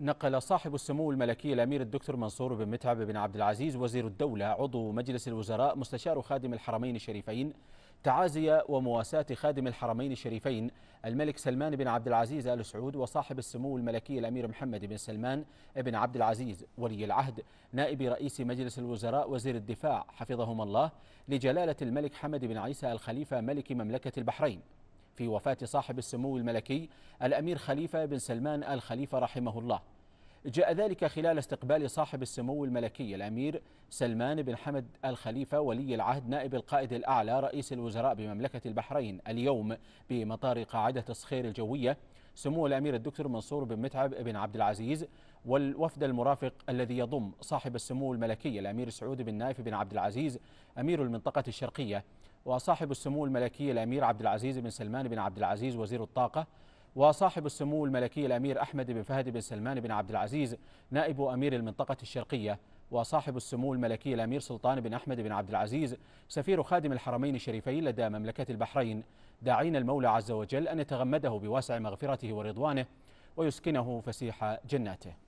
نقل صاحب السمو الملكي الامير الدكتور منصور بن متعب بن عبد العزيز وزير الدوله عضو مجلس الوزراء مستشار خادم الحرمين الشريفين تعازي ومواساة خادم الحرمين الشريفين الملك سلمان بن عبد العزيز ال سعود وصاحب السمو الملكي الامير محمد بن سلمان بن عبد العزيز ولي العهد نائب رئيس مجلس الوزراء وزير الدفاع حفظهما الله لجلاله الملك حمد بن عيسى الخليفه ملك مملكه البحرين في وفاة صاحب السمو الملكي الأمير خليفة بن سلمان الخليفة رحمه الله جاء ذلك خلال استقبال صاحب السمو الملكي الأمير سلمان بن حمد الخليفة ولي العهد نائب القائد الأعلى رئيس الوزراء بمملكة البحرين اليوم بمطار قاعدة الصخير الجوية سمو الأمير الدكتور منصور بن متعب بن عبد العزيز والوفد المرافق الذي يضم صاحب السمو الملكي الأمير سعود بن نايف بن عبد العزيز أمير المنطقة الشرقية وصاحب السمو الملكي الأمير عبد العزيز بن سلمان بن عبد العزيز وزير الطاقة وصاحب السمو الملكي الأمير أحمد بن فهد بن سلمان بن عبد العزيز نائب أمير المنطقة الشرقية وصاحب السمو الملكي الأمير سلطان بن أحمد بن عبد العزيز سفير خادم الحرمين الشريفين لدى مملكة البحرين داعين المولى عز وجل أن يتغمده بواسع مغفرته ورضوانه ويسكنه فسيح جناته